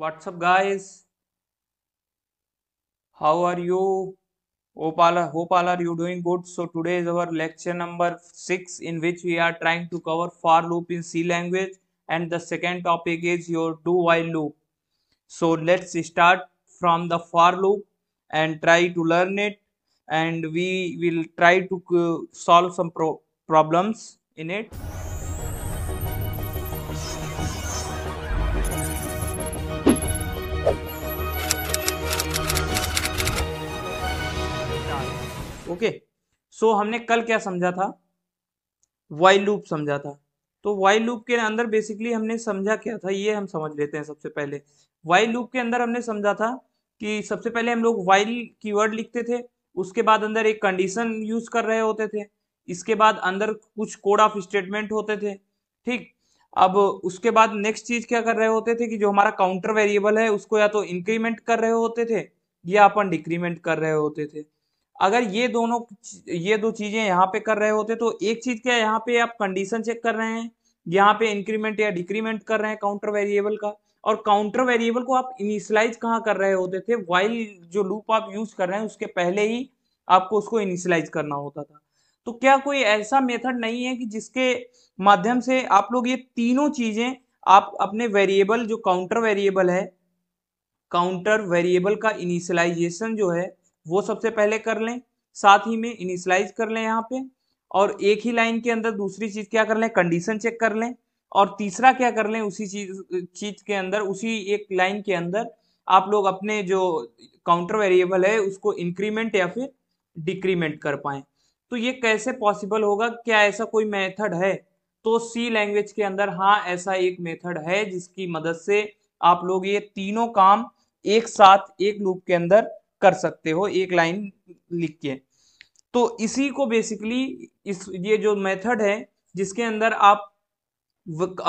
what's up guys how are you hope all, are, hope all are you doing good so today is our lecture number 6 in which we are trying to cover for loop in c language and the second topic is your do while loop so let's start from the for loop and try to learn it and we will try to uh, solve some pro problems in it okay so so, हमने कल क्या समझा था while loop समझा था तो while loop के अंदर बेसिकली हमने समझा क्या था ये हम समझ लेते हैं सबसे पहले वाइल लूप के अंदर हमने समझा था कि सबसे पहले हम लोग वाइल कीवर्ड लिखते थे उसके बाद अंदर एक कंडीशन यूज कर रहे होते थे इसके बाद अंदर कुछ कोड ऑफ स्टेटमेंट होते थे ठीक अब उसके बाद नेक्स्ट चीज क्या कर रहे होते थे कि जो हमारा काउंटर वेरिएबल है उसको या तो इंक्रीमेंट कर रहे होते थे या अपन डिक्रीमेंट कर रहे होते थे अगर ये दोनों ये दो चीज़ें यहाँ पे कर रहे होते तो एक चीज़ क्या है यहाँ पे आप कंडीशन चेक कर रहे हैं यहाँ पे इंक्रीमेंट या डिक्रीमेंट कर रहे हैं काउंटर वेरिएबल का और काउंटर वेरिएबल को आप इनिशियलाइज कहाँ कर रहे होते थे वाइल जो लूप आप यूज कर रहे हैं उसके पहले ही आपको उसको इनिशलाइज करना होता था तो क्या कोई ऐसा मेथड नहीं है कि जिसके माध्यम से आप लोग ये तीनों चीज़ें आप अपने वेरिएबल जो काउंटर वेरिएबल है काउंटर वेरिएबल का इनिशलाइजेशन जो है वो सबसे पहले कर लें साथ ही में इनिशलाइज कर लें यहाँ पे और एक ही लाइन के अंदर दूसरी चीज़ क्या कर लें कंडीशन चेक कर लें और तीसरा क्या कर लें उसी चीज चीज के अंदर उसी एक लाइन के अंदर आप लोग अपने जो काउंटर वेरिएबल है उसको इंक्रीमेंट या फिर डिक्रीमेंट कर पाए तो ये कैसे पॉसिबल होगा क्या ऐसा कोई मेथड है तो सी लैंग्वेज के अंदर हाँ ऐसा एक मेथड है जिसकी मदद से आप लोग ये तीनों काम एक साथ एक लूप के अंदर कर सकते हो एक लाइन लिख के तो इसी को बेसिकली इस ये जो मेथड है जिसके अंदर आप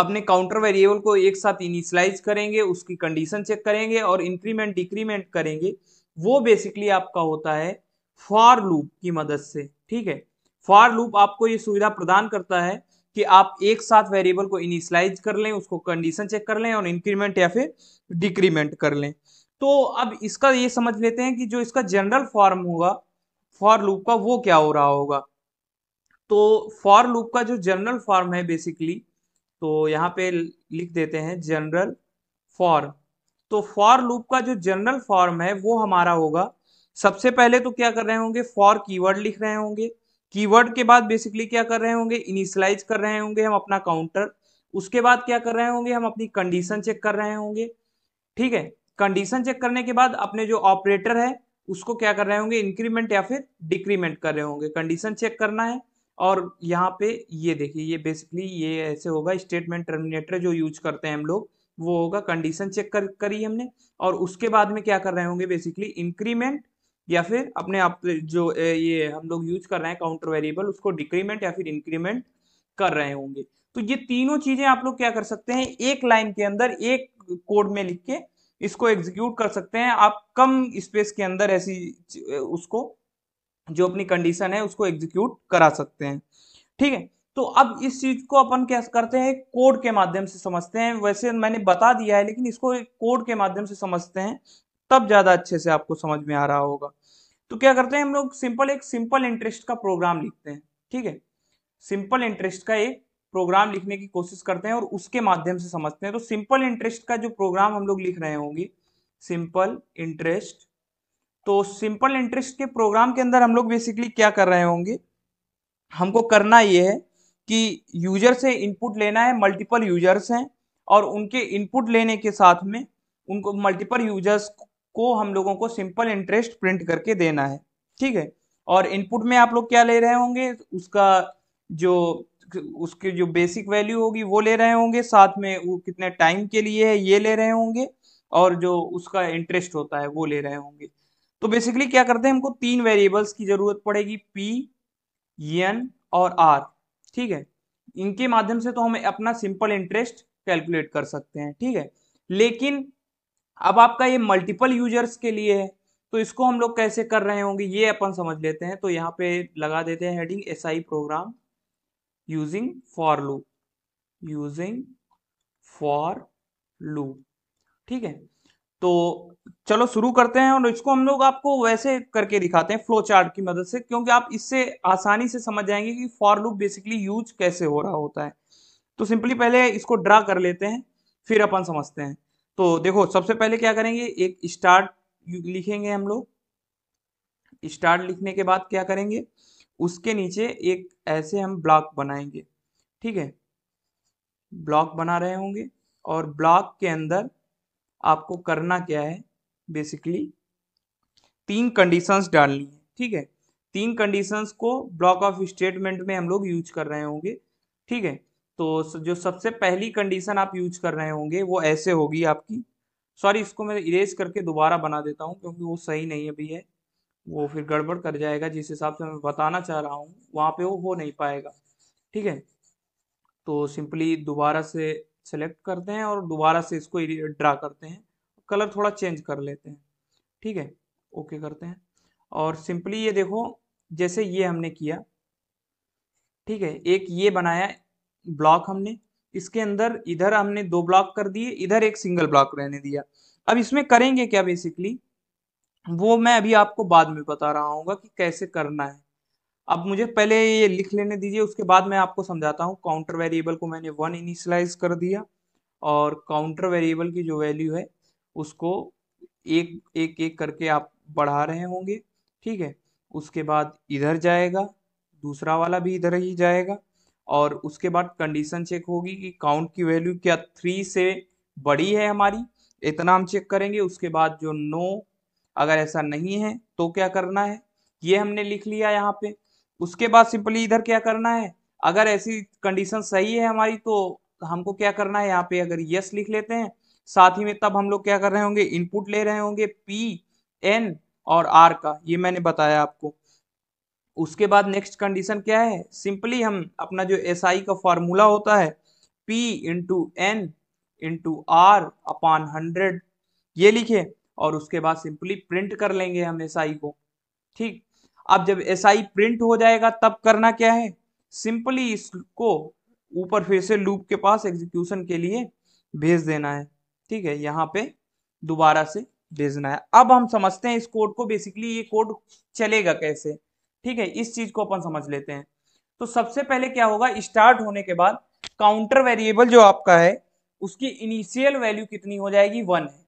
अपने काउंटर वेरिएबल को एक साथ इनिशलाइज करेंगे उसकी कंडीशन चेक करेंगे और इंक्रीमेंट डिक्रीमेंट करेंगे वो बेसिकली आपका होता है फॉर लूप की मदद से ठीक है फॉर लूप आपको ये सुविधा प्रदान करता है कि आप एक साथ वेरिएबल को इनिशलाइज कर लें उसको कंडीशन चेक कर लें और इंक्रीमेंट या फिर डिक्रीमेंट कर लें तो अब इसका ये समझ लेते हैं कि जो इसका जनरल फॉर्म होगा फॉर लूप का वो क्या हो रहा होगा तो फॉर लूप का जो जनरल फॉर्म है बेसिकली तो यहाँ पे लिख देते हैं जनरल फॉर्म तो फॉर लूप का जो जनरल फॉर्म है वो हमारा होगा सबसे पहले तो क्या कर रहे होंगे फॉर कीवर्ड लिख रहे होंगे कीवर्ड के बाद बेसिकली क्या कर रहे होंगे इनिशलाइज कर रहे होंगे हम अपना काउंटर उसके बाद क्या कर रहे होंगे हम अपनी कंडीशन चेक कर रहे होंगे ठीक है कंडीशन चेक करने के बाद अपने जो ऑपरेटर है उसको क्या कर रहे होंगे इंक्रीमेंट या फिर डिक्रीमेंट कर रहे होंगे कंडीशन चेक करना है और यहाँ पे ये देखिए ये बेसिकली ये ऐसे होगा स्टेटमेंट टर्मिनेटर जो यूज करते हैं हम लोग वो होगा कंडीशन चेक कर करी हमने और उसके बाद में क्या कर रहे होंगे बेसिकली इंक्रीमेंट या फिर अपने आप जो ये हम लोग यूज कर रहे हैं काउंटर वेरिएबल उसको डिक्रीमेंट या फिर इंक्रीमेंट कर रहे होंगे तो ये तीनों चीजें आप लोग क्या कर सकते हैं एक लाइन के अंदर एक कोड में लिख के इसको एग्जीक्यूट कर सकते हैं आप कम स्पेस के अंदर ऐसी उसको जो अपनी कंडीशन है उसको एग्जीक्यूट करा सकते हैं ठीक है तो अब इस चीज को अपन क्या करते हैं कोड के माध्यम से समझते हैं वैसे मैंने बता दिया है लेकिन इसको कोड के माध्यम से समझते हैं तब ज्यादा अच्छे से आपको समझ में आ रहा होगा तो क्या करते हैं हम लोग सिंपल एक सिंपल इंटरेस्ट का प्रोग्राम लिखते हैं ठीक है सिंपल इंटरेस्ट का एक प्रोग्राम लिखने की कोशिश करते हैं और उसके माध्यम से समझते हैं तो सिंपल इंटरेस्ट का जो प्रोग्राम हम लोग लिख रहे होंगे सिंपल इंटरेस्ट तो सिंपल इंटरेस्ट के प्रोग्राम के अंदर हम लोग बेसिकली क्या कर रहे होंगे हमको करना ये है कि यूजर से इनपुट लेना है मल्टीपल यूजर्स हैं और उनके इनपुट लेने के साथ में उनको मल्टीपल यूजर्स को हम लोगों को सिंपल इंटरेस्ट प्रिंट करके देना है ठीक है और इनपुट में आप लोग क्या ले रहे होंगे उसका जो उसके जो बेसिक वैल्यू होगी वो ले रहे होंगे साथ में वो कितने टाइम के लिए है ये ले रहे होंगे और जो उसका इंटरेस्ट होता है वो ले रहे होंगे तो बेसिकली क्या करते हैं हमको तीन वेरिएबल्स की जरूरत पड़ेगी पी एन और आर ठीक है इनके माध्यम से तो हम अपना सिंपल इंटरेस्ट कैलकुलेट कर सकते हैं ठीक है लेकिन अब आपका ये मल्टीपल यूजर्स के लिए है तो इसको हम लोग कैसे कर रहे होंगे ये अपन समझ लेते हैं तो यहाँ पे लगा देते हैं heading SI program using for loop using for loop ठीक है तो चलो शुरू करते हैं और इसको हम लोग आपको वैसे करके दिखाते हैं फ्लो चार्ट की मदद से क्योंकि आप इससे आसानी से समझ जाएंगे कि फॉर लूप बेसिकली यूज कैसे हो रहा होता है तो सिंपली पहले इसको ड्रा कर लेते हैं फिर अपन समझते हैं तो देखो सबसे पहले क्या करेंगे एक स्टार्ट लिखेंगे हम लोग स्टार्ट लिखने के बाद क्या करेंगे उसके नीचे एक ऐसे हम ब्लॉक बनाएंगे ठीक है ब्लॉक बना रहे होंगे और ब्लॉक के अंदर आपको करना क्या है बेसिकली तीन कंडीशंस डालनी है ठीक है तीन कंडीशंस को ब्लॉक ऑफ स्टेटमेंट में हम लोग यूज कर रहे होंगे ठीक है तो जो सबसे पहली कंडीशन आप यूज कर रहे होंगे वो ऐसे होगी आपकी सॉरी इसको मैं इरेज करके दोबारा बना देता हूँ क्योंकि वो सही नहीं अभी है वो फिर गड़बड़ कर जाएगा जिस हिसाब से मैं बताना चाह रहा हूँ वहाँ पे वो हो नहीं पाएगा ठीक है तो सिंपली दोबारा से सेलेक्ट करते हैं और दोबारा से इसको ड्रा करते हैं कलर थोड़ा चेंज कर लेते हैं ठीक है ओके करते हैं और सिंपली ये देखो जैसे ये हमने किया ठीक है एक ये बनाया ब्लॉक हमने इसके अंदर इधर हमने दो ब्लॉक कर दिए इधर एक सिंगल ब्लॉक रहने दिया अब इसमें करेंगे क्या बेसिकली वो मैं अभी आपको बाद में बता रहा हूँ कि कैसे करना है अब मुझे पहले ये लिख लेने दीजिए उसके बाद मैं आपको समझाता हूँ काउंटर वेरिएबल को मैंने वन इनिशलाइज कर दिया और काउंटर वेरिएबल की जो वैल्यू है उसको एक एक एक करके आप बढ़ा रहे होंगे ठीक है उसके बाद इधर जाएगा दूसरा वाला भी इधर ही जाएगा और उसके बाद कंडीशन चेक होगी कि काउंट की वैल्यू क्या थ्री से बड़ी है हमारी इतना हम चेक करेंगे उसके बाद जो नो अगर ऐसा नहीं है तो क्या करना है ये हमने लिख लिया यहाँ पे उसके बाद सिंपली इधर क्या करना है अगर ऐसी कंडीशन सही है हमारी तो हमको क्या करना है यहाँ पे अगर यस लिख लेते हैं साथ ही में तब हम लोग क्या कर रहे होंगे इनपुट ले रहे होंगे पी एन और आर का ये मैंने बताया आपको उसके बाद नेक्स्ट कंडीशन क्या है सिंपली हम अपना जो एस SI का फॉर्मूला होता है P into N into R upon hundred ये लिखे और उसके बाद सिंपली प्रिंट कर लेंगे हम एस SI को ठीक अब जब एस SI प्रिंट हो जाएगा तब करना क्या है सिंपली इसको ऊपर फिर से लूप के पास एग्जीक्यूशन के लिए भेज देना है ठीक है यहाँ पे दोबारा से भेजना है अब हम समझते हैं इस कोड को बेसिकली ये कोड चलेगा कैसे ठीक है इस चीज को अपन समझ लेते हैं तो सबसे पहले क्या होगा स्टार्ट होने के बाद काउंटर वेरिएबल जो आपका है उसकी इनिशियल वैल्यू कितनी हो जाएगी वन है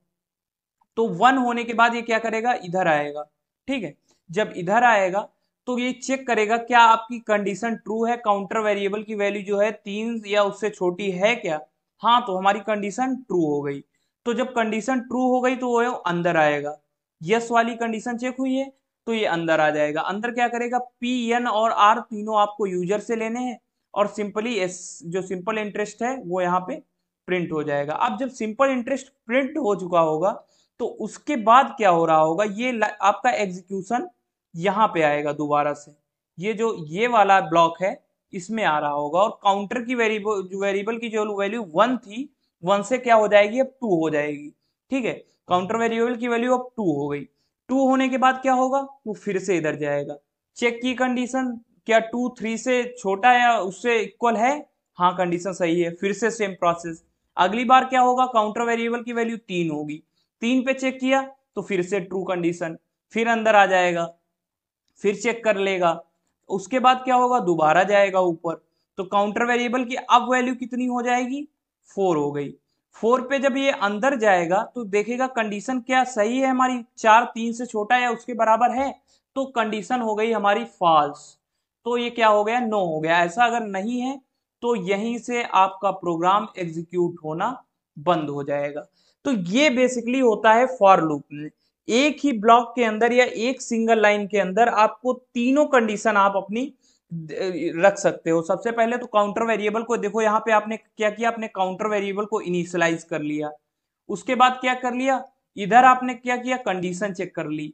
तो वन होने के बाद ये क्या करेगा इधर आएगा ठीक है जब इधर आएगा तो ये चेक करेगा क्या आपकी कंडीशन ट्रू है काउंटर वेरिएबल की वैल्यू जो है तीन या उससे छोटी है क्या हाँ तो हमारी कंडीशन ट्रू हो गई तो जब कंडीशन ट्रू हो गई तो वो अंदर आएगा यस वाली कंडीशन चेक हुई है तो ये अंदर आ जाएगा अंदर क्या करेगा पी एन और आर तीनों आपको यूजर से लेने हैं और सिंपली एस जो सिंपल इंटरेस्ट है वो यहाँ पे प्रिंट हो जाएगा अब जब सिंपल इंटरेस्ट प्रिंट हो चुका होगा तो उसके बाद क्या हो रहा होगा ये आपका एग्जीक्यूशन यहां पे आएगा दोबारा से ये जो ये वाला ब्लॉक है इसमें आ रहा होगा और काउंटर की वेरिएबल वेरिएबल की जो वैल्यू वन थी वन से क्या हो जाएगी अब टू हो जाएगी ठीक है काउंटर वेरिएबल की वैल्यू अब टू हो गई टू होने के बाद क्या होगा वो फिर से इधर जाएगा चेक की कंडीशन क्या टू थ्री से छोटा या उससे इक्वल है हाँ कंडीशन सही है फिर से सेम प्रोसेस अगली बार क्या होगा काउंटर वेरिएबल की वैल्यू तीन होगी तीन पे चेक किया तो फिर से ट्रू कंडीशन फिर अंदर आ जाएगा फिर चेक कर लेगा उसके बाद क्या होगा दोबारा जाएगा ऊपर तो काउंटर वेरिएबल की अब वैल्यू कितनी हो जाएगी फोर हो गई फोर पे जब ये अंदर जाएगा तो देखेगा कंडीशन क्या सही है हमारी चार तीन से छोटा या उसके बराबर है तो कंडीशन हो गई हमारी फॉल्स तो ये क्या हो गया नो हो गया ऐसा अगर नहीं है तो यहीं से आपका प्रोग्राम एग्जीक्यूट होना बंद हो जाएगा तो ये बेसिकली होता है फॉर लूप एक ही ब्लॉक के अंदर या एक सिंगल लाइन के अंदर आपको तीनों कंडीशन आप अपनी रख सकते हो सबसे पहले तो काउंटर वेरिएबल को देखो यहाँ पे आपने क्या किया आपने काउंटर वेरिएबल को इनिशियलाइज कर लिया उसके बाद क्या कर लिया इधर आपने क्या किया कंडीशन चेक कर ली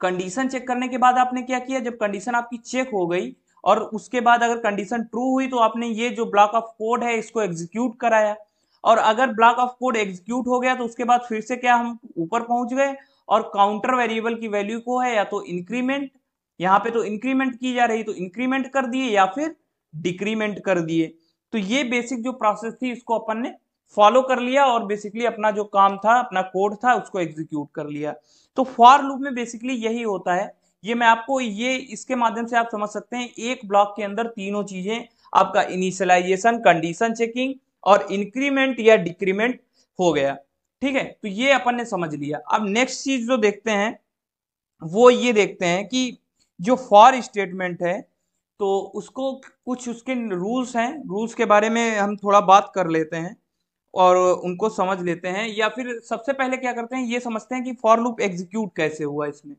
कंडीशन चेक करने के बाद आपने क्या किया जब कंडीशन आपकी चेक हो गई और उसके बाद अगर कंडीशन ट्रू हुई तो आपने ये जो ब्लॉक ऑफ कोड है इसको एग्जीक्यूट कराया और अगर ब्लॉक ऑफ कोड एग्जीक्यूट हो गया तो उसके बाद फिर से क्या हम ऊपर पहुंच गए और काउंटर वेरिएबल की वैल्यू को है या तो इंक्रीमेंट यहाँ पे तो इंक्रीमेंट की जा रही तो इंक्रीमेंट कर दिए या फिर डिक्रीमेंट कर दिए तो ये बेसिक जो प्रोसेस थी इसको अपन ने फॉलो कर लिया और बेसिकली अपना जो काम था अपना कोड था उसको एग्जीक्यूट कर लिया तो फॉर लूप में बेसिकली यही होता है ये मैं आपको ये इसके माध्यम से आप समझ सकते हैं एक ब्लॉक के अंदर तीनों चीजें आपका इनिशियलाइजेशन कंडीशन चेकिंग और इंक्रीमेंट या डिक्रीमेंट हो गया ठीक है तो ये अपन ने समझ लिया अब नेक्स्ट चीज जो देखते हैं वो ये देखते हैं कि जो फॉर स्टेटमेंट है तो उसको कुछ उसके रूल्स हैं रूल्स के बारे में हम थोड़ा बात कर लेते हैं और उनको समझ लेते हैं या फिर सबसे पहले क्या करते हैं ये समझते हैं कि फॉर लूप एग्जीक्यूट कैसे हुआ इसमें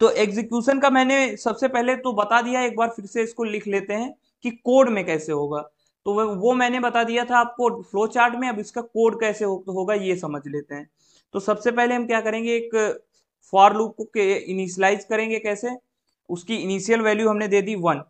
तो एग्जीक्यूशन का मैंने सबसे पहले तो बता दिया एक बार फिर से इसको लिख लेते हैं कि कोड में कैसे होगा तो वो मैंने बता दिया था आपको फ्लो चार्ट में अब इसका कोड कैसे हो, होगा ये समझ लेते हैं तो सबसे पहले हम क्या करेंगे एक फॉर लूप को इनिशलाइज करेंगे कैसे उसकी इनिशियल वैल्यू हमने दे दी वन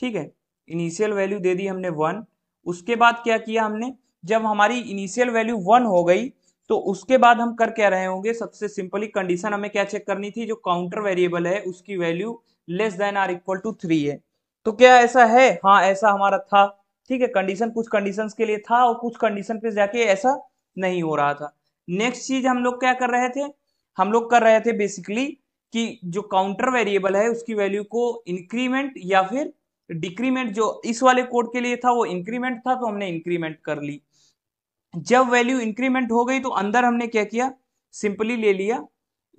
ठीक है इनिशियल वैल्यू दे दी हमने वन उसके बाद क्या किया हमने जब हमारी इनिशियल वैल्यू वन हो गई तो उसके बाद हम कर क्या रहे होंगे सबसे सिंपली कंडीशन हमें क्या चेक करनी थी जो काउंटर वेरिएबल है उसकी value less than or equal to three है तो क्या ऐसा है हाँ ऐसा हमारा था ठीक है कंडीशन कुछ कंडीशन के लिए था और कुछ कंडीशन पे जाके ऐसा नहीं हो रहा था नेक्स्ट चीज हम लोग क्या कर रहे थे हम लोग कर रहे थे बेसिकली कि जो काउंटर वेरिएबल है उसकी वैल्यू को इंक्रीमेंट या फिर डिक्रीमेंट जो इस वाले कोड के लिए था वो इंक्रीमेंट था तो हमने इंक्रीमेंट कर ली जब वैल्यू इंक्रीमेंट हो गई तो अंदर हमने क्या किया सिंपली ले लिया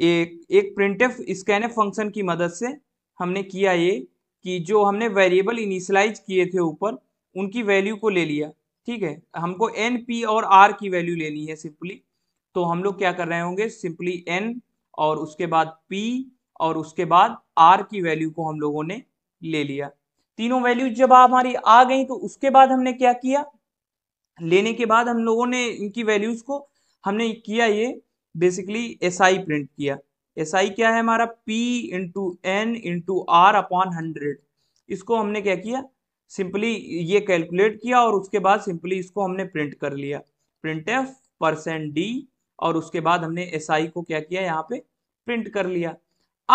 एक एक प्रिंट स्कैन फंक्शन की मदद से हमने किया ये कि जो हमने वेरिएबल इनिशलाइज किए थे ऊपर उनकी वैल्यू को ले लिया ठीक है हमको एन पी और आर की वैल्यू लेनी है सिंपली तो हम लोग क्या कर रहे होंगे सिंपली एन और उसके बाद पी और उसके बाद आर की वैल्यू को हम लोगों ने ले लिया तीनों वैल्यू जब हमारी आ गई तो उसके बाद हमने क्या किया लेने के बाद हम लोगों ने इनकी वैल्यूज को हमने किया ये बेसिकली एस आई प्रिंट किया एस आई क्या है हमारा P into N into R upon hundred इसको हमने क्या किया सिंपली ये कैलकुलेट किया और उसके बाद सिंपली इसको हमने प्रिंट कर लिया प्रिंट एफ परसेंट डी और उसके बाद हमने एस SI को क्या किया यहाँ पे प्रिंट कर लिया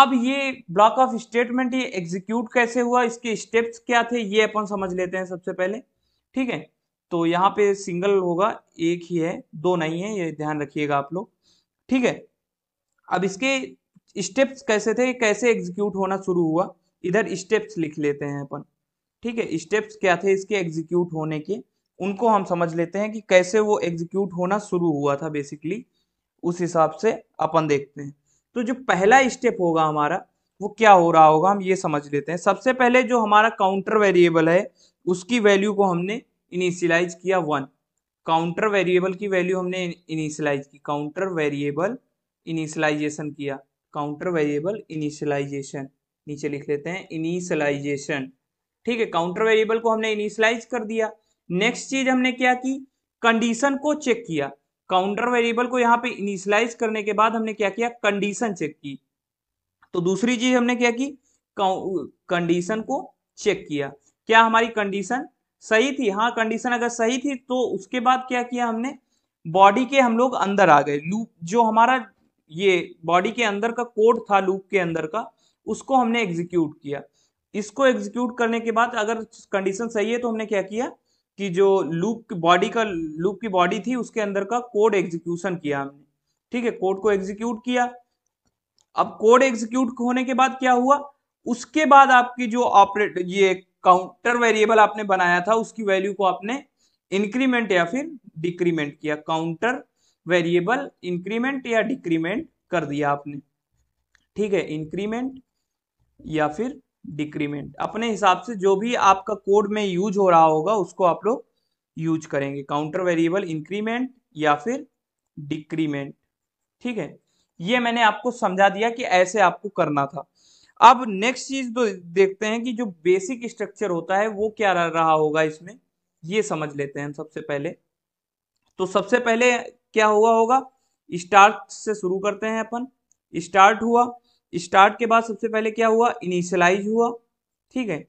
अब ये ब्लॉक ऑफ स्टेटमेंट ये एग्जीक्यूट कैसे हुआ इसके स्टेप्स क्या थे ये अपन समझ लेते हैं सबसे पहले ठीक है तो यहाँ पे सिंगल होगा एक ही है दो नहीं है ये ध्यान रखिएगा आप लोग ठीक है अब इसके स्टेप्स कैसे थे कैसे एग्जीक्यूट होना शुरू हुआ इधर स्टेप्स लिख लेते हैं अपन ठीक है स्टेप्स क्या थे इसके एग्जीक्यूट होने के उनको हम समझ लेते हैं कि कैसे वो एग्जीक्यूट होना शुरू हुआ था बेसिकली उस हिसाब से अपन देखते हैं तो जो पहला स्टेप होगा हमारा वो क्या हो रहा होगा हम ये समझ लेते हैं सबसे पहले जो हमारा काउंटर वेरिएबल है उसकी वैल्यू को हमने इनिशियलाइज किया वन काउंटर वेरिएबल की वैल्यू हमने इनिशियलाइज की काउंटर वेरिएबल इनिशियलाइजेशन किया काउंटर वेरिएबल इनिशियलाइजेशन नीचे लिख लेते हैं इनिशियलाइजेशन ठीक है काउंटर वेरिएबल को हमने इनिशलाइज कर दिया नेक्स्ट चीज हमने क्या की कंडीशन को चेक किया काउंटर वेरिएबल को यहाँ पे इनिशियलाइज करने के बाद हमने क्या किया कंडीशन चेक की तो दूसरी चीज हमने क्या की कंडीशन को चेक किया क्या हमारी कंडीशन सही थी हाँ कंडीशन अगर सही थी तो उसके बाद क्या किया हमने बॉडी के हम लोग अंदर आ गए लूप जो हमारा ये बॉडी के अंदर का कोड था लूप के अंदर का उसको हमने एग्जीक्यूट किया इसको एग्जीक्यूट करने के बाद अगर कंडीशन सही है तो हमने क्या किया कि जो लूप की बॉडी का लूप की बॉडी थी उसके अंदर का कोड एग्जीक्यूशन किया हमने ठीक है कोड को एग्जीक्यूट किया अब कोड एग्जीक्यूट होने के बाद क्या हुआ उसके बाद आपकी जो ऑपरेट ये काउंटर वेरिएबल आपने बनाया था उसकी वैल्यू को आपने इंक्रीमेंट या फिर डिक्रीमेंट किया काउंटर वेरिएबल इंक्रीमेंट या डिक्रीमेंट कर दिया आपने ठीक है इंक्रीमेंट या फिर डिक्रीमेंट अपने हिसाब से जो भी आपका कोड में यूज हो रहा होगा उसको आप लोग यूज करेंगे काउंटर वेरिएबल इंक्रीमेंट या फिर डिक्रीमेंट ठीक है ये मैंने आपको समझा दिया कि ऐसे आपको करना था अब नेक्स्ट चीज तो देखते हैं कि जो बेसिक स्ट्रक्चर होता है वो क्या रहा होगा इसमें ये समझ लेते हैं सबसे पहले तो सबसे पहले क्या हुआ होगा स्टार्ट से शुरू करते हैं अपन स्टार्ट हुआ स्टार्ट के बाद सबसे पहले क्या हुआ इनिशलाइज हुआ ठीक है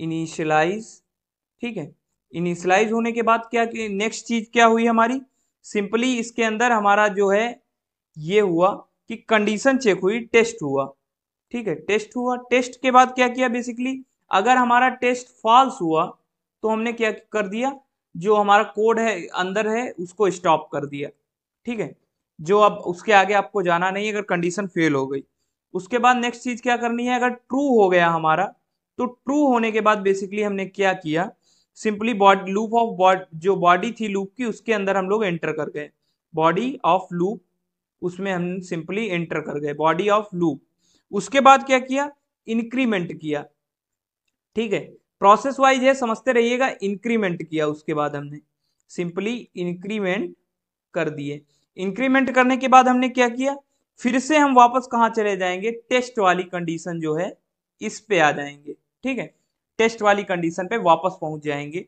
इनिशलाइज ठीक है इनिशलाइज होने के बाद क्या नेक्स्ट चीज क्या हुई हमारी सिंपली इसके अंदर हमारा जो है ये हुआ कि कंडीशन चेक हुई टेस्ट हुआ ठीक है टेस्ट हुआ टेस्ट के बाद क्या किया बेसिकली अगर हमारा टेस्ट फॉल्स हुआ तो हमने क्या कर दिया जो हमारा कोड है अंदर है उसको स्टॉप कर दिया ठीक है जो अब उसके आगे आपको जाना नहीं अगर कंडीशन फेल हो गई उसके बाद नेक्स्ट चीज क्या करनी है अगर ट्रू हो गया हमारा तो ट्रू होने के बाद बेसिकली हमने क्या किया simply body loop of body जो बॉडी थी लूप की उसके अंदर हम लोग एंटर कर गए बॉडी ऑफ लूप उसमें हम सिंपली एंटर कर गए बॉडी ऑफ लूप उसके बाद क्या किया इंक्रीमेंट किया ठीक है प्रोसेस वाइज है समझते रहिएगा इंक्रीमेंट किया उसके बाद हमने सिंपली इंक्रीमेंट कर दिए इंक्रीमेंट करने के बाद हमने क्या किया फिर से हम वापस कहाँ चले जाएंगे टेस्ट वाली कंडीशन जो है इस पे आ जाएंगे ठीक है टेस्ट वाली कंडीशन पे वापस पहुंच जाएंगे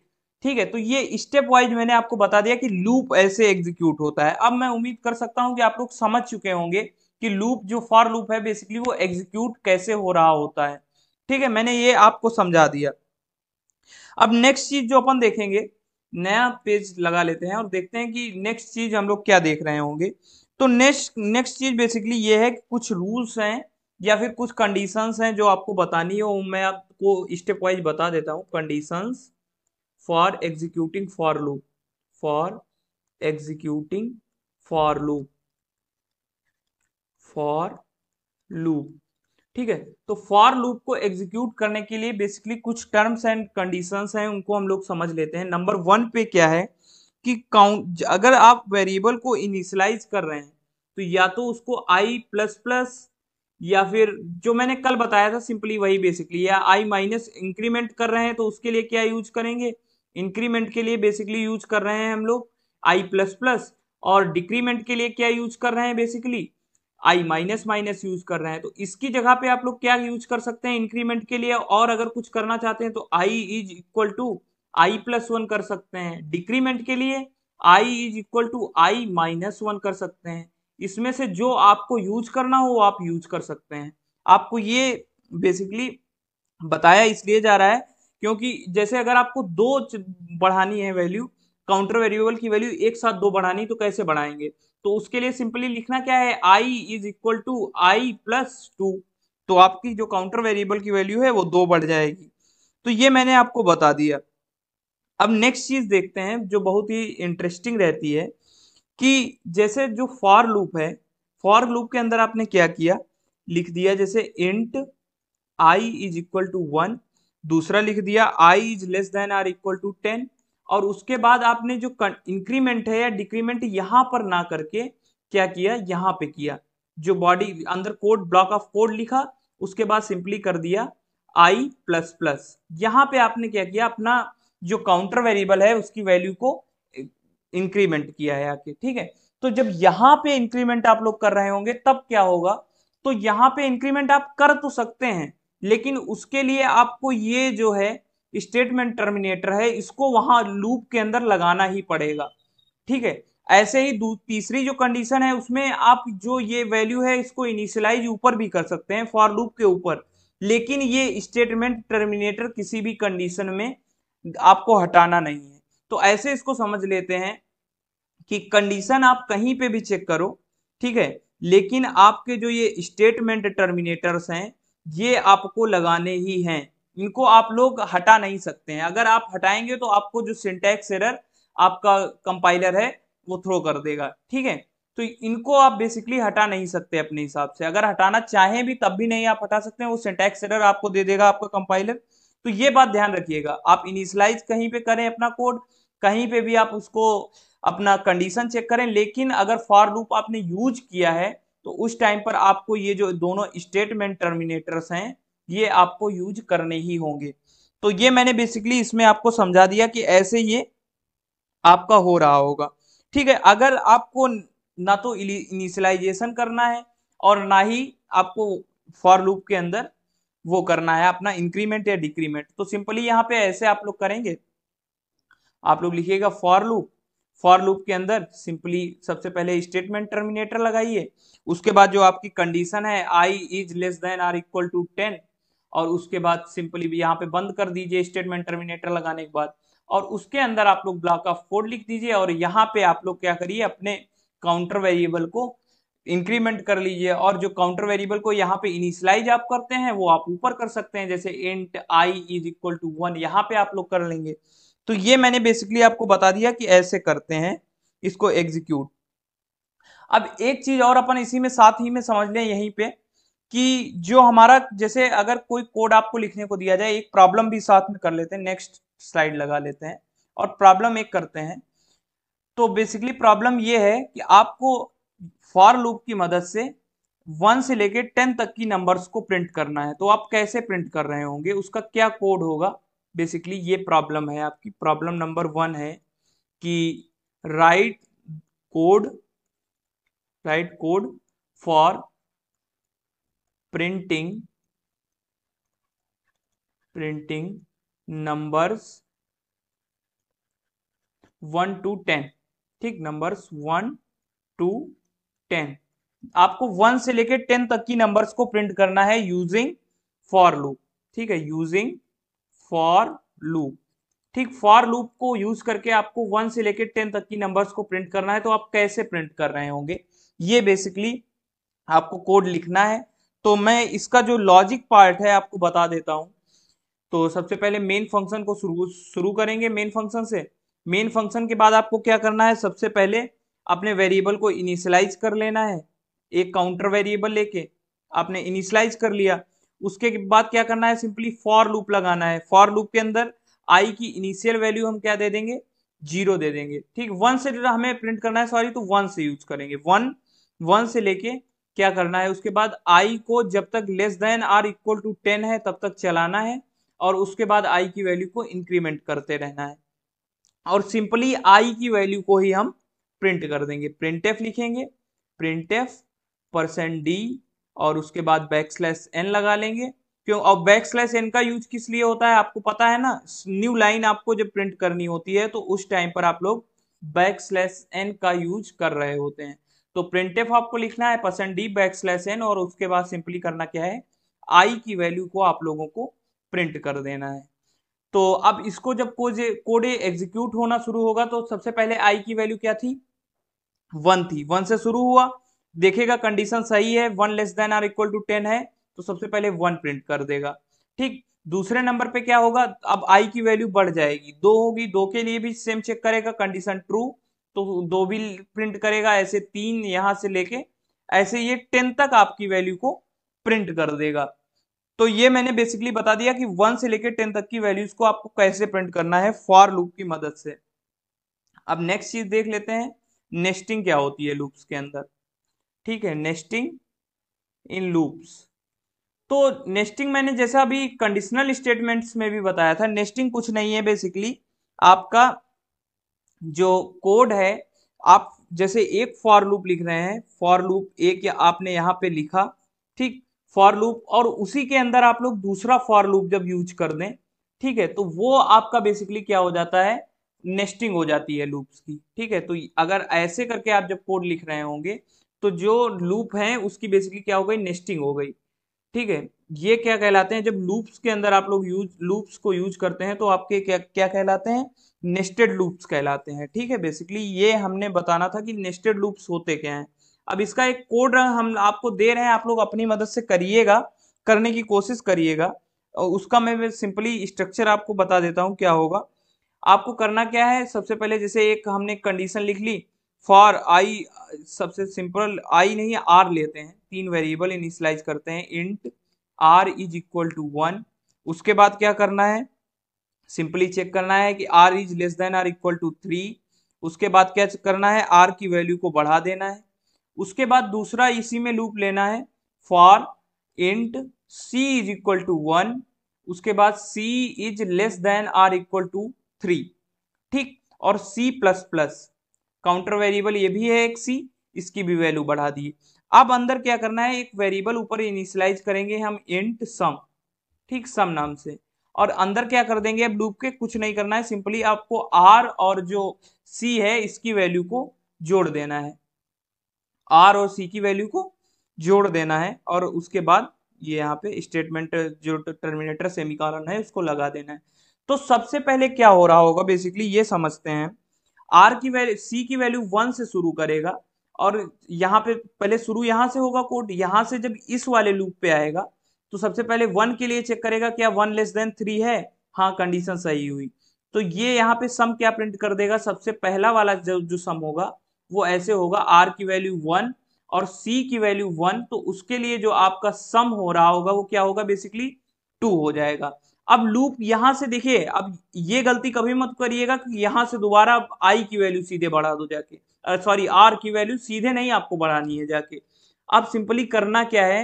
ठीक है तो ये स्टेप वाइज मैंने आपको बता दिया कि लूप ऐसे एग्जीक्यूट होता है अब मैं उम्मीद कर सकता हूं कि आप लोग समझ चुके होंगे कि लूप जो फॉर लूप है बेसिकली वो एग्जीक्यूट कैसे हो रहा होता है ठीक है मैंने ये आपको समझा दिया अब नेक्स्ट चीज जो अपन देखेंगे नया पेज लगा लेते हैं और देखते हैं कि नेक्स्ट चीज हम लोग क्या देख रहे होंगे तो नेक्स्ट नेक्स्ट चीज़ बेसिकली ये है कि कुछ रूल्स हैं या फिर कुछ कंडीशंस हैं जो आपको बतानी हो मैं आपको स्टेप वाइज बता देता हूँ conditions for executing for loop for executing for loop for loop ठीक है तो फॉर लूप को एग्जीक्यूट करने के लिए बेसिकली कुछ टर्म्स एंड कंडीशंस हैं उनको हम लोग समझ लेते हैं नंबर वन पे क्या है कि काउंट अगर आप वेरिएबल को इनिशलाइज कर रहे हैं तो या तो उसको आई प्लस प्लस या फिर जो मैंने कल बताया था सिंपली वही बेसिकली या आई माइनस इंक्रीमेंट कर रहे हैं तो उसके लिए क्या यूज करेंगे इंक्रीमेंट के लिए बेसिकली यूज कर रहे हैं हम लोग आई प्लस प्लस और डिक्रीमेंट के लिए क्या यूज कर रहे हैं basically I minus minus use कर रहे हैं तो इसकी जगह पे आप लोग क्या यूज कर सकते हैं इंक्रीमेंट के लिए और अगर कुछ करना चाहते हैं तो I is equal to I plus one कर सकते हैं डिक्रीमेंट के लिए I is equal to I minus one कर सकते हैं इसमें से जो आपको यूज करना हो आप यूज कर सकते हैं आपको ये बेसिकली बताया इसलिए जा रहा है क्योंकि जैसे अगर आपको दो बढ़ानी है वैल्यू काउंटर वेरिएबल की वैल्यू एक साथ दो बढ़ानी तो कैसे बढ़ाएंगे तो उसके लिए सिंपली लिखना क्या है I is equal to I plus two तो आपकी जो काउंटर वेरिएबल की वैल्यू है वो दो बढ़ जाएगी तो ये मैंने आपको बता दिया अब नेक्स्ट चीज देखते हैं जो बहुत ही इंटरेस्टिंग रहती है कि जैसे जो फॉर लूप है फॉर लूप के अंदर आपने क्या किया लिख दिया जैसे int I is equal to one दूसरा लिख दिया I is less than or equal to ten और उसके बाद आपने जो इंक्रीमेंट है या डिक्रीमेंट यहां पर ना करके क्या किया यहां पे किया जो बॉडी अंदर कोड ब्लॉक ऑफ कोड लिखा उसके बाद सिंपली कर दिया आई प्लस प्लस यहां पे आपने क्या किया अपना जो काउंटर वेरिएबल है उसकी वैल्यू को इंक्रीमेंट किया है आके ठीक है तो जब यहां पे इंक्रीमेंट आप लोग कर रहे होंगे तब क्या होगा तो यहां पे इंक्रीमेंट आप कर तो सकते हैं लेकिन उसके लिए आपको ये जो है स्टेटमेंट टर्मिनेटर है इसको वहां लूप के अंदर लगाना ही पड़ेगा ठीक है ऐसे ही तीसरी जो कंडीशन है उसमें आप जो ये वैल्यू है इसको इनिशियलाइज ऊपर भी कर सकते हैं फॉर लूप के ऊपर लेकिन ये स्टेटमेंट टर्मिनेटर किसी भी कंडीशन में आपको हटाना नहीं है तो ऐसे इसको समझ लेते हैं कि कंडीशन आप कहीं पे भी चेक करो ठीक है लेकिन आपके जो ये स्टेटमेंट टर्मिनेटर्स हैं ये आपको लगाने ही हैं इनको आप लोग हटा नहीं सकते हैं अगर आप हटाएंगे तो आपको जो सिंटैक्स एरर आपका कंपाइलर है वो थ्रो कर देगा ठीक है तो इनको आप बेसिकली हटा नहीं सकते अपने हिसाब से अगर हटाना चाहें भी तब भी नहीं आप हटा सकते हैं वो सिंटैक्स एरर आपको दे देगा आपका कंपाइलर तो ये बात ध्यान रखिएगा आप इनिशलाइज कहीं पे करें अपना कोड कहीं पे भी आप उसको अपना कंडीशन चेक करें लेकिन अगर फॉर लूप आपने यूज किया है तो उस टाइम पर आपको ये जो दोनों स्टेटमेंट टर्मिनेटर्स हैं ये आपको यूज करने ही होंगे तो ये मैंने बेसिकली इसमें आपको समझा दिया कि ऐसे ये आपका हो रहा होगा ठीक है अगर आपको ना तो इनिशलाइजेशन करना है और ना ही आपको फॉर लूप के अंदर वो करना है अपना इंक्रीमेंट या डिक्रीमेंट तो सिंपली यहाँ पे ऐसे आप लोग करेंगे आप लोग लिखिएगा फॉर लूप फॉर लूप के अंदर सिंपली सबसे पहले स्टेटमेंट टर्मिनेटर लगाइए उसके बाद जो आपकी कंडीशन है I is less than or equal to ten और उसके बाद सिंपली भी यहाँ पे बंद कर दीजिए स्टेटमेंट टर्मिनेटर लगाने के बाद और उसके अंदर आप लोग ब्लॉक ऑफ कोड लिख दीजिए और यहाँ पे आप लोग क्या करिए अपने काउंटर वेरिएबल को इंक्रीमेंट कर लीजिए और जो काउंटर वेरिएबल को यहाँ पे इनिशियलाइज आप करते हैं वो आप ऊपर कर सकते हैं जैसे int I is equal to one यहाँ पे आप लोग कर लेंगे तो ये मैंने बेसिकली आपको बता दिया कि ऐसे करते हैं इसको एग्जीक्यूट अब एक चीज और अपन इसी में साथ ही में समझ लें यहीं पे कि जो हमारा जैसे अगर कोई कोड आपको लिखने को दिया जाए एक प्रॉब्लम भी साथ में कर लेते हैं नेक्स्ट स्लाइड लगा लेते हैं और प्रॉब्लम एक करते हैं तो बेसिकली प्रॉब्लम ये है कि आपको फॉर लूप की मदद से वन से लेके टेन तक की नंबर्स को प्रिंट करना है तो आप कैसे प्रिंट कर रहे होंगे उसका क्या कोड होगा बेसिकली ये प्रॉब्लम है आपकी प्रॉब्लम नंबर वन है कि write code write code for printing printing numbers one to ten ठीक नंबर्स वन टू टेन आपको वन से लेकर टेन तक की नंबर्स को प्रिंट करना है यूजिंग फॉर लूप ठीक है यूजिंग फॉर लूप ठीक फॉर लूप को यूज करके आपको वन से लेकर टेन तक की नंबर्स को प्रिंट करना है तो आप कैसे प्रिंट कर रहे होंगे ये बेसिकली आपको कोड लिखना है तो मैं इसका जो लॉजिक पार्ट है आपको बता देता हूं तो सबसे पहले मेन फंक्शन को शुरू शुरू करेंगे मेन फंक्शन से मेन फंक्शन के बाद आपको क्या करना है सबसे पहले अपने वेरिएबल को इनिशलाइज कर लेना है एक काउंटर वेरिएबल लेके आपने इनिशलाइज कर लिया उसके बाद क्या करना है सिंपली फॉर लूप लगाना है फॉर लूप के अंदर आई की इनिशियल वैल्यू हम क्या दे देंगे जीरो दे देंगे ठीक वन से हमें प्रिंट करना है सॉरी तो वन से यूज करेंगे वन वन से लेके क्या करना है उसके बाद आई को जब तक less than or equal to ten है तब तक चलाना है और उसके बाद आई की वैल्यू को इंक्रीमेंट करते रहना है और सिंपली आई की वैल्यू को ही हम प्रिंट कर देंगे प्रिंट एफ लिखेंगे प्रिंट एफ परसेंट डी और उसके बाद बैक स्लैश एन लगा लेंगे क्यों और बैक स्लैश एन का यूज किस लिए होता है आपको पता है ना न्यू लाइन आपको जब प्रिंट करनी होती है तो उस टाइम पर आप लोग बैक स्लैश एन का यूज कर रहे होते हैं तो प्रिंट एफ आपको लिखना है percent D backslash N और उसके बाद सिंपली करना क्या है आई की वैल्यू को आप लोगों को प्रिंट कर देना है तो अब इसको जब कोड कोड एग्जीक्यूट होना शुरू होगा तो सबसे पहले आई की वैल्यू क्या थी वन थी वन से शुरू हुआ देखेगा कंडीशन सही है one less than or equal to ten है तो सबसे पहले वन प्रिंट कर देगा ठीक दूसरे नंबर पे क्या होगा अब आई की वैल्यू बढ़ जाएगी दो होगी दो के लिए भी सेम चेक करेगा कंडीशन ट्रू तो दो भी प्रिंट करेगा ऐसे तीन यहां से लेके ऐसे ये टेन तक आपकी वैल्यू को प्रिंट कर देगा तो ये मैंने बेसिकली बता दिया कि वन से लेके टेन तक की वैल्यूज को आपको कैसे प्रिंट करना है फॉर लूप की मदद से अब नेक्स्ट चीज देख लेते हैं नेस्टिंग क्या होती है लूप्स के अंदर ठीक है नेस्टिंग इन लूप्स तो नेस्टिंग मैंने जैसा अभी कंडीशनल स्टेटमेंट्स में भी बताया था नेस्टिंग कुछ नहीं है बेसिकली आपका जो कोड है आप जैसे एक फॉर लूप लिख रहे हैं फॉर लूप एक या आपने यहां पे लिखा ठीक फॉर लूप और उसी के अंदर आप लोग दूसरा फॉर लूप जब यूज कर दें ठीक है तो वो आपका बेसिकली क्या हो जाता है नेस्टिंग हो जाती है लूप्स की ठीक है तो अगर ऐसे करके आप जब कोड लिख रहे होंगे तो जो लूप है उसकी बेसिकली क्या हो गई नेस्टिंग हो गई ठीक है ये क्या कहलाते हैं जब लूप्स के अंदर आप लोग यूज लूप्स को यूज करते हैं तो आपके क्या क्या कहलाते हैं नेस्टेड लूप्स कहलाते हैं ठीक है बेसिकली ये हमने बताना था कि नेस्टेड लूप्स होते क्या हैं अब इसका एक कोड हम आपको दे रहे हैं आप लोग अपनी मदद से करिएगा करने की कोशिश करिएगा और उसका मैं सिंपली स्ट्रक्चर आपको बता देता हूँ क्या होगा आपको करना क्या है सबसे पहले जैसे एक हमने कंडीशन लिख ली फॉर आई सबसे सिंपल आई नहीं आर लेते हैं तीन वेरिएबल इनिशलाइज करते हैं int R is equal to one उसके बाद क्या करना है सिंपली चेक करना है कि R is less than or equal to three उसके बाद क्या करना है आर की वैल्यू को बढ़ा देना है उसके बाद दूसरा इसी में लूप लेना है for int C is equal to one उसके बाद C is less than or equal to three ठीक और C plus plus counter variable ये भी है एक सी इसकी भी वैल्यू बढ़ा दी अब अंदर क्या करना है एक वेरिएबल ऊपर इनिशियलाइज करेंगे हम इंट सम ठीक सम नाम से और अंदर क्या कर देंगे अब डूब के कुछ नहीं करना है सिंपली आपको आर और जो सी है इसकी वैल्यू को जोड़ देना है आर और सी की वैल्यू को जोड़ देना है और उसके बाद ये यहाँ पे स्टेटमेंट जो टर्मिनेटर सेमिकॉलन है उसको लगा देना है तो सबसे पहले क्या हो रहा होगा बेसिकली ये समझते हैं आर की वैल्यू सी की वैल्यू वन से शुरू करेगा और यहाँ पे पहले शुरू यहाँ से होगा कोड यहाँ से जब इस वाले लूप पे आएगा तो सबसे पहले वन के लिए चेक करेगा क्या वन लेस देन थ्री है हाँ कंडीशन सही हुई तो ये यहाँ पे सम क्या प्रिंट कर देगा सबसे पहला वाला जो जो सम होगा वो ऐसे होगा आर की वैल्यू वन और सी की वैल्यू वन तो उसके लिए जो आपका सम हो रहा होगा वो क्या होगा बेसिकली टू हो जाएगा अब लूप यहां से देखिए अब ये गलती कभी मत करिएगा कि यहां से दोबारा आई की वैल्यू सीधे बढ़ा दो जाके सॉरी आर की वैल्यू सीधे नहीं आपको बढ़ानी है जाके अब सिंपली करना क्या है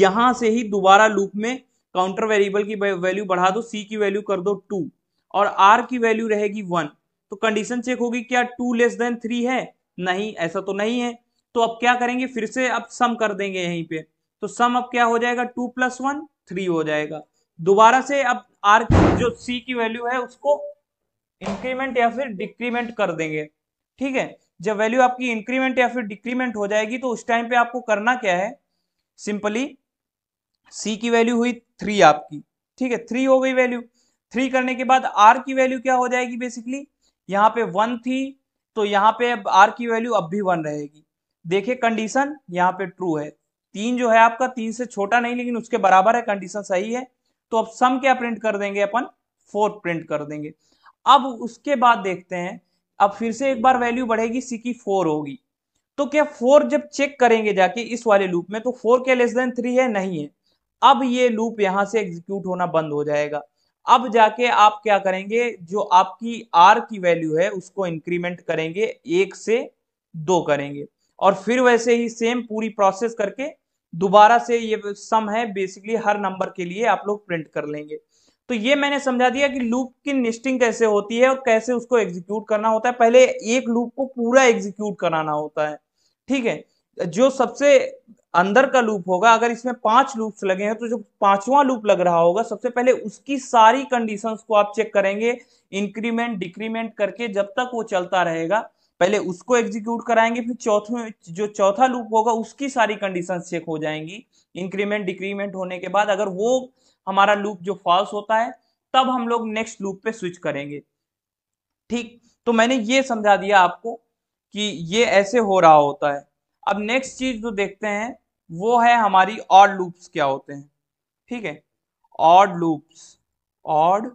यहां से ही दोबारा लूप में काउंटर वेरिएबल की वैल्यू बढ़ा दो सी की वैल्यू कर दो टू और आर की वैल्यू रहेगी वन तो कंडीशन चेक होगी क्या टू लेस देन थ्री है नहीं ऐसा तो नहीं है तो अब क्या करेंगे फिर से अब सम कर देंगे यहीं पे तो सम अब क्या हो जाएगा टू प्लस वन थ्री हो जाएगा दोबारा से अब आर जो सी की वैल्यू है उसको इंक्रीमेंट या फिर डिक्रीमेंट कर देंगे ठीक है जब वैल्यू आपकी इंक्रीमेंट या फिर डिक्रीमेंट हो जाएगी तो उस टाइम पे आपको करना क्या है सिंपली सी की वैल्यू हुई थ्री आपकी ठीक है थ्री हो गई वैल्यू थ्री करने के बाद आर की वैल्यू क्या हो जाएगी बेसिकली यहाँ पे वन थी तो यहाँ पे अब आर की वैल्यू अब भी वन रहेगी देखिए कंडीशन यहाँ पे ट्रू है तीन जो है आपका तीन से छोटा नहीं लेकिन उसके बराबर है कंडीशन सही है तो अब सम क्या प्रिंट कर देंगे अपन फोर प्रिंट कर देंगे अब उसके बाद देखते हैं अब फिर से एक बार वैल्यू बढ़ेगी सी की फोर होगी तो क्या फोर जब चेक करेंगे जाके इस वाले लूप में तो फोर के लेस देन थ्री है नहीं है अब ये लूप यहां से एग्जीक्यूट होना बंद हो जाएगा अब जाके आप क्या करेंगे जो आपकी आर की वैल्यू है उसको इंक्रीमेंट करेंगे एक से दो करेंगे और फिर वैसे ही सेम पूरी प्रोसेस करके दोबारा से ये सम है बेसिकली हर नंबर के लिए आप लोग प्रिंट कर लेंगे तो ये मैंने समझा दिया कि लूप की निस्टिंग कैसे होती है और कैसे उसको एग्जीक्यूट करना होता है पहले एक लूप को पूरा एग्जीक्यूट कराना होता है ठीक है जो सबसे अंदर का लूप होगा अगर इसमें पांच लूप्स लगे हैं तो जो पांचवा लूप लग रहा होगा सबसे पहले उसकी सारी कंडीशंस को आप चेक करेंगे इंक्रीमेंट डिक्रीमेंट करके जब तक वो चलता रहेगा पहले उसको एग्जीक्यूट कराएंगे फिर चौथे जो चौथा लूप होगा उसकी सारी कंडीशन चेक हो जाएंगी इंक्रीमेंट डिक्रीमेंट होने के बाद अगर वो हमारा लूप जो फॉल्स होता है तब हम लोग नेक्स्ट लूप पे स्विच करेंगे ठीक तो मैंने ये समझा दिया आपको कि ये ऐसे हो रहा होता है अब नेक्स्ट चीज जो देखते हैं वो है हमारी ऑड लूप्स क्या होते हैं ठीक है ऑड लूप्स ऑड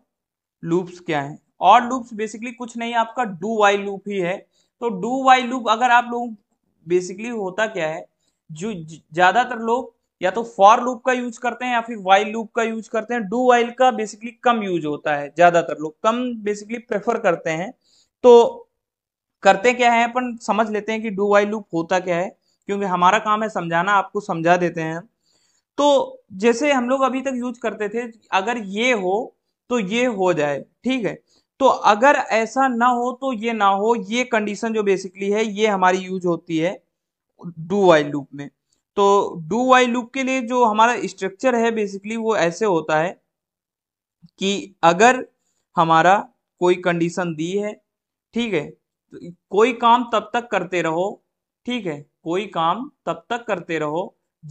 लूप्स क्या है ऑड लूप्स बेसिकली कुछ नहीं आपका डू वाई लूप ही है तो डू वाई लूप अगर आप लोग बेसिकली होता क्या है जो ज्यादातर लोग या तो फॉर लूप का यूज करते हैं या फिर वाइल लूप का यूज करते हैं डू वाइल का बेसिकली कम यूज होता है ज्यादातर लोग कम बेसिकली प्रेफर करते हैं तो करते क्या है अपन समझ लेते हैं कि डू वाइल लूप होता क्या है क्योंकि हमारा काम है समझाना आपको समझा देते हैं तो जैसे हम लोग अभी तक यूज करते थे अगर ये हो तो ये हो जाए ठीक है तो अगर ऐसा ना हो तो ये ना हो ये कंडीशन जो बेसिकली है ये हमारी यूज होती है डू वाई लूप में तो डू वाई लूप के लिए जो हमारा स्ट्रक्चर है बेसिकली वो ऐसे होता है कि अगर हमारा कोई कंडीशन दी है ठीक है कोई काम तब तक करते रहो ठीक है कोई काम तब तक करते रहो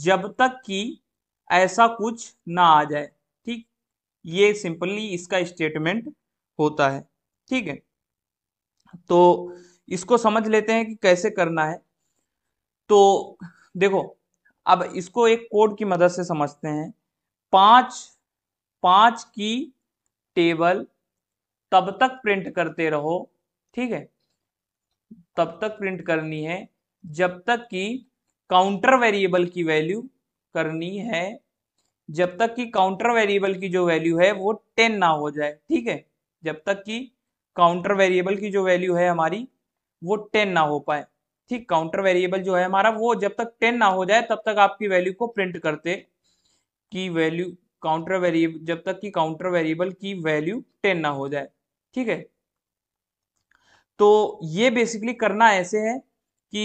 जब तक कि ऐसा कुछ ना आ जाए ठीक ये सिंपली इसका स्टेटमेंट होता है ठीक है तो इसको समझ लेते हैं कि कैसे करना है तो देखो अब इसको एक कोड की मदद से समझते हैं पांच पांच की टेबल तब तक प्रिंट करते रहो ठीक है तब तक प्रिंट करनी है जब तक कि काउंटर वेरिएबल की वैल्यू करनी है जब तक कि काउंटर वेरिएबल की जो वैल्यू है वो टेन ना हो जाए ठीक है जब तक कि काउंटर वेरिएबल की जो वैल्यू है हमारी वो टेन ना हो पाए ठीक काउंटर वेरिएबल जो है हमारा वो जब तक टेन ना हो जाए तब तक आपकी वैल्यू को प्रिंट करते की वैल्यू काउंटर वेरिएबल जब तक कि काउंटर वेरिएबल की वैल्यू टेन ना हो जाए ठीक है तो ये बेसिकली करना ऐसे है कि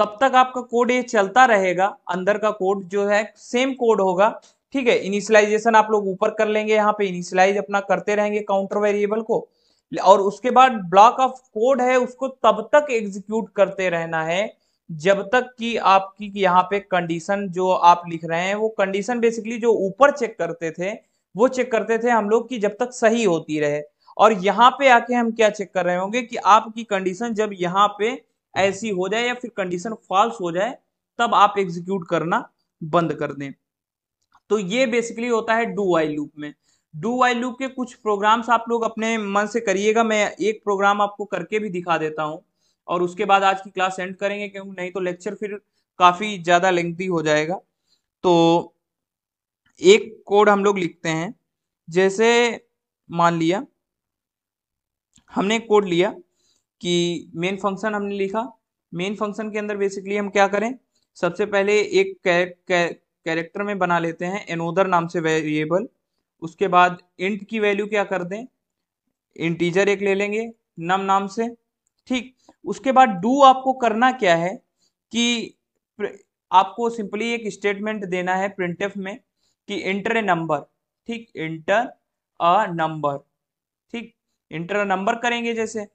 तब तक आपका कोड ये चलता रहेगा अंदर का कोड जो है सेम कोड होगा ठीक है इनिशियलाइजेशन आप लोग ऊपर कर लेंगे यहाँ पे इनिशियलाइज अपना करते रहेंगे काउंटर वेरिएबल को और उसके बाद ब्लॉक ऑफ कोड है उसको तब तक एग्जीक्यूट करते रहना है जब तक कि आपकी यहाँ पे कंडीशन जो आप लिख रहे हैं वो कंडीशन बेसिकली जो ऊपर चेक करते थे वो चेक करते थे हम लोग की जब तक सही होती रहे और यहाँ पे आके हम क्या चेक कर रहे होंगे कि आपकी कंडीशन जब यहाँ पे ऐसी हो जाए या फिर कंडीशन फॉल्स हो जाए तब आप एग्जीक्यूट करना बंद कर दें तो ये बेसिकली होता है डू वाई लूप में डू वाई लूप के कुछ प्रोग्राम्स आप लोग अपने मन से करिएगा मैं एक प्रोग्राम आपको करके भी दिखा देता हूँ और उसके बाद आज की क्लास एंड करेंगे क्योंकि नहीं तो लेक्चर फिर काफ़ी ज़्यादा लेंथी हो जाएगा तो एक कोड हम लोग लिखते हैं जैसे मान लिया हमने कोड लिया कि मेन फंक्शन हमने लिखा मेन फंक्शन के अंदर बेसिकली हम क्या करें सबसे पहले एक कैरेक्टर में बना लेते हैं एनोदर नाम से वेरिएबल उसके बाद इंट की वैल्यू क्या कर दें इंटीजर एक ले लेंगे नम नाम से ठीक उसके बाद डू आपको करना क्या है कि आपको सिंपली एक स्टेटमेंट देना है प्रिंट में कि इंटर ए नंबर ठीक इंटर अ नंबर ठीक इंटर नंबर करेंगे जैसे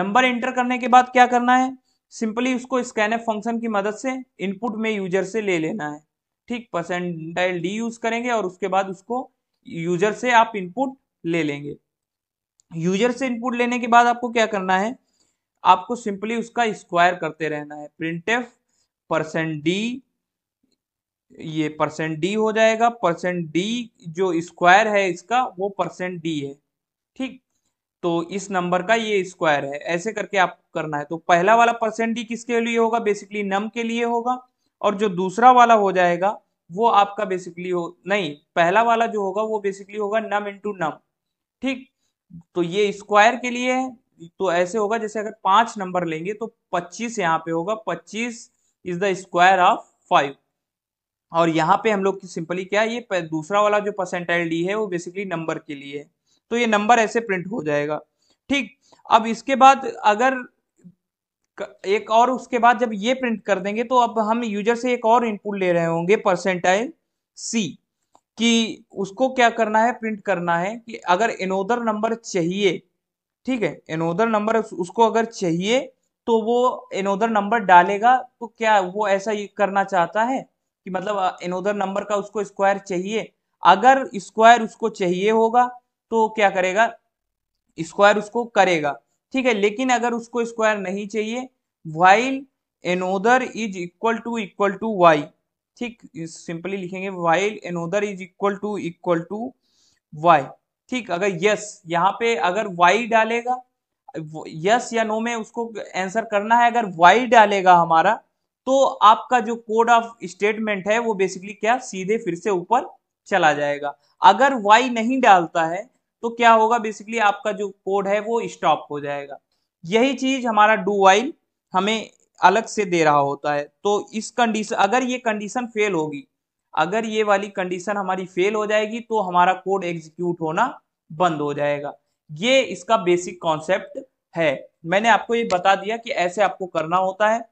नंबर इंटर करने के बाद क्या करना है सिंपली उसको स्कैन फंक्शन की मदद से इनपुट में यूजर से ले लेना है ठीक परसेंटाइल डी यूज करेंगे और उसके बाद उसको यूजर से आप इनपुट ले लेंगे यूजर से इनपुट लेने के बाद आपको क्या करना है आपको सिंपली उसका स्क्वायर करते रहना है प्रिंट एफ परसेंट डी ये परसेंट डी हो जाएगा परसेंट डी जो स्क्वायर है इसका वो परसेंट डी है ठीक तो इस नंबर का ये स्क्वायर है ऐसे करके आपको करना है तो पहला वाला परसेंट डी किसके लिए होगा बेसिकली नम के लिए होगा और जो दूसरा वाला हो जाएगा वो आपका बेसिकली हो नहीं पहला वाला जो होगा वो बेसिकली होगा नम इंटू नम ठीक तो ये स्क्वायर के लिए है तो ऐसे होगा जैसे अगर पांच नंबर लेंगे तो पच्चीस यहाँ पे होगा पच्चीस is the square of five और यहाँ पे हम लोग की सिंपली क्या है ये दूसरा वाला जो परसेंटाइल डी है वो बेसिकली नंबर के लिए है तो ये नंबर ऐसे प्रिंट हो जाएगा ठीक अब इसके बाद अगर एक और उसके बाद जब ये प्रिंट कर देंगे तो अब हम यूजर से एक और इनपुट ले रहे होंगे परसेंटाइल सी कि उसको क्या करना है प्रिंट करना है कि अगर एनोदर नंबर चाहिए ठीक है एनोदर नंबर उसको अगर चाहिए तो वो एनोदर नंबर डालेगा तो क्या वो ऐसा करना चाहता है कि मतलब एनोदर नंबर का उसको स्क्वायर चाहिए अगर स्क्वायर उसको चाहिए होगा तो क्या करेगा स्क्वायर उसको करेगा ठीक है लेकिन अगर उसको स्क्वायर नहीं चाहिए while another is equal to equal to Y ठीक सिंपली लिखेंगे while another is equal to equal to Y ठीक अगर यस यहाँ पे अगर वाई डालेगा यस या नो में उसको आंसर करना है अगर वाई डालेगा हमारा तो आपका जो कोड ऑफ स्टेटमेंट है वो बेसिकली क्या सीधे फिर से ऊपर चला जाएगा अगर वाई नहीं डालता है तो क्या होगा बेसिकली आपका जो कोड है वो स्टॉप हो जाएगा यही चीज हमारा डू वाइल हमें अलग से दे रहा होता है तो इस कंडीशन अगर ये कंडीशन फेल होगी अगर ये वाली कंडीशन हमारी फेल हो जाएगी तो हमारा कोड एग्जीक्यूट होना बंद हो जाएगा ये इसका बेसिक कॉन्सेप्ट है मैंने आपको ये बता दिया कि ऐसे आपको करना होता है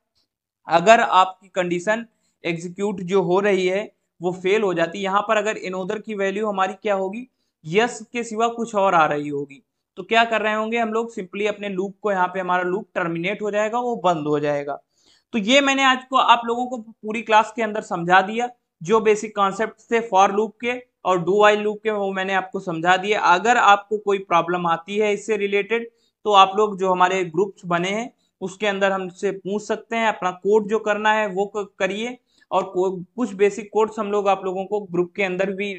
अगर आपकी कंडीशन एग्जीक्यूट जो हो रही है वो फेल हो जाती है यहाँ पर अगर इनोदर की वैल्यू हमारी क्या होगी यस के सिवा कुछ और आ रही होगी तो क्या कर रहे होंगे हम लोग सिंपली अपने लूप को यहाँ पे हमारा लूप टर्मिनेट हो जाएगा वो बंद हो जाएगा तो ये मैंने आज को आप लोगों को पूरी क्लास के अंदर समझा दिया जो बेसिक कॉन्सेप्ट थे फॉर लूप के और डू वाई लूप के वो मैंने आपको समझा दिए अगर आपको कोई प्रॉब्लम आती है इससे रिलेटेड तो आप लोग जो हमारे ग्रुप्स बने हैं उसके अंदर हमसे पूछ सकते हैं अपना कोड जो करना है वो करिए और कुछ बेसिक कोड्स हम लोग आप लोगों को ग्रुप के अंदर भी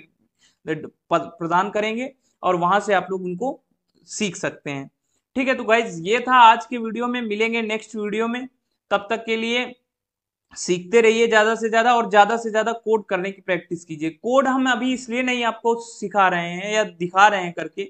प्रदान करेंगे और वहां से आप लोग उनको सीख सकते हैं ठीक है तो गाइज ये था आज के वीडियो में मिलेंगे नेक्स्ट वीडियो में तब तक के लिए सीखते रहिए ज्यादा से ज्यादा और ज्यादा से ज्यादा कोड करने की प्रैक्टिस कीजिए कोड हम अभी इसलिए नहीं आपको सिखा रहे हैं या दिखा रहे हैं करके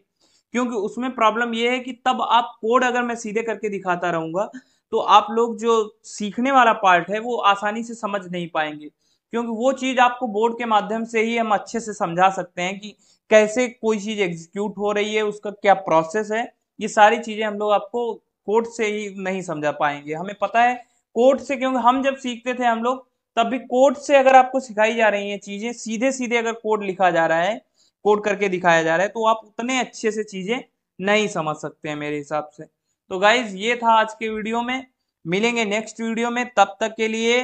क्योंकि उसमें प्रॉब्लम यह है कि तब आप कोड अगर मैं सीधे करके दिखाता रहूंगा तो आप लोग जो सीखने वाला पार्ट है वो आसानी से समझ नहीं पाएंगे क्योंकि वो चीज़ आपको बोर्ड के माध्यम से ही हम अच्छे से समझा सकते हैं कि कैसे कोई चीज़ एग्जीक्यूट हो रही है उसका क्या प्रोसेस है ये सारी चीज़ें हम लोग आपको कोर्ट से ही नहीं समझा पाएंगे हमें पता है कोर्ट से क्योंकि हम जब सीखते थे हम लोग तब भी कोर्ट से अगर आपको सिखाई जा रही है चीज़ें सीधे सीधे अगर कोर्ट लिखा जा रहा है कोर्ट करके दिखाया जा रहा है तो आप उतने अच्छे से चीज़ें नहीं समझ सकते हैं मेरे हिसाब से तो गाइज ये था आज के वीडियो में मिलेंगे नेक्स्ट वीडियो में तब तक के लिए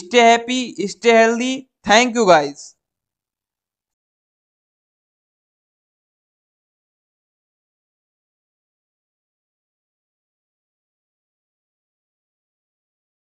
stay happy stay healthy thank you guys